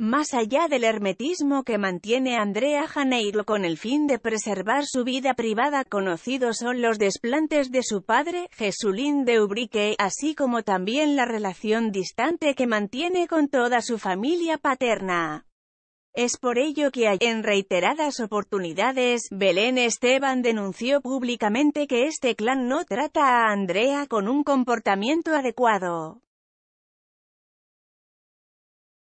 Más allá del hermetismo que mantiene Andrea Janeiro con el fin de preservar su vida privada, conocidos son los desplantes de su padre, Jesulín de Ubrique, así como también la relación distante que mantiene con toda su familia paterna. Es por ello que en reiteradas oportunidades, Belén Esteban denunció públicamente que este clan no trata a Andrea con un comportamiento adecuado.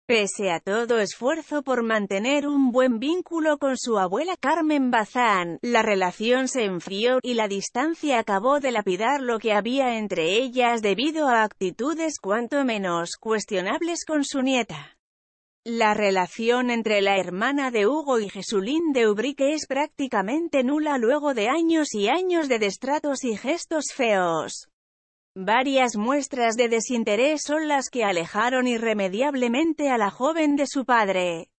Pese a todo esfuerzo por mantener un buen vínculo con su abuela Carmen Bazán, la relación se enfrió, y la distancia acabó de lapidar lo que había entre ellas debido a actitudes cuanto menos cuestionables con su nieta. La relación entre la hermana de Hugo y Jesulín de Ubrique es prácticamente nula luego de años y años de destratos y gestos feos. Varias muestras de desinterés son las que alejaron irremediablemente a la joven de su padre.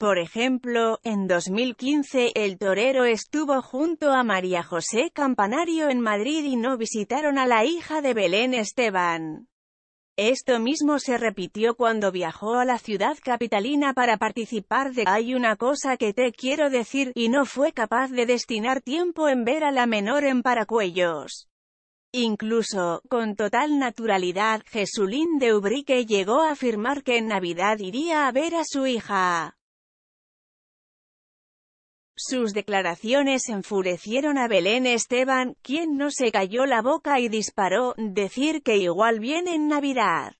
Por ejemplo, en 2015, el torero estuvo junto a María José Campanario en Madrid y no visitaron a la hija de Belén Esteban. Esto mismo se repitió cuando viajó a la ciudad capitalina para participar de «Hay una cosa que te quiero decir» y no fue capaz de destinar tiempo en ver a la menor en Paracuellos. Incluso, con total naturalidad, Jesulín de Ubrique llegó a afirmar que en Navidad iría a ver a su hija. Sus declaraciones enfurecieron a Belén Esteban, quien no se cayó la boca y disparó, decir que igual viene en Navidad.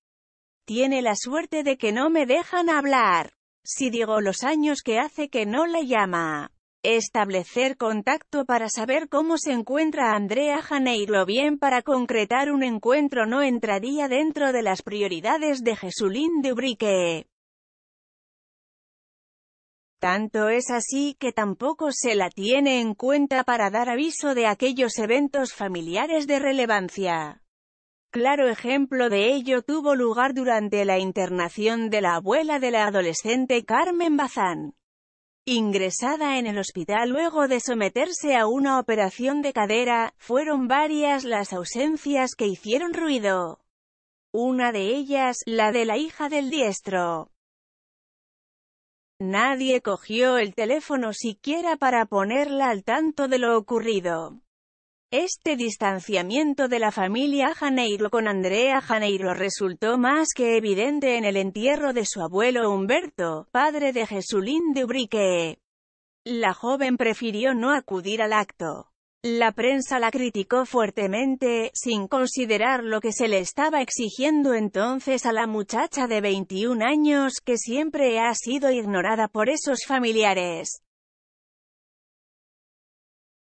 Tiene la suerte de que no me dejan hablar. Si digo los años que hace que no la llama. Establecer contacto para saber cómo se encuentra Andrea Janeiro bien para concretar un encuentro no entraría dentro de las prioridades de Jesulín de tanto es así que tampoco se la tiene en cuenta para dar aviso de aquellos eventos familiares de relevancia. Claro ejemplo de ello tuvo lugar durante la internación de la abuela de la adolescente Carmen Bazán, ingresada en el hospital luego de someterse a una operación de cadera, fueron varias las ausencias que hicieron ruido. Una de ellas, la de la hija del diestro. Nadie cogió el teléfono siquiera para ponerla al tanto de lo ocurrido. Este distanciamiento de la familia Janeiro con Andrea Janeiro resultó más que evidente en el entierro de su abuelo Humberto, padre de Jesulín de Ubrique. La joven prefirió no acudir al acto. La prensa la criticó fuertemente, sin considerar lo que se le estaba exigiendo entonces a la muchacha de 21 años, que siempre ha sido ignorada por esos familiares.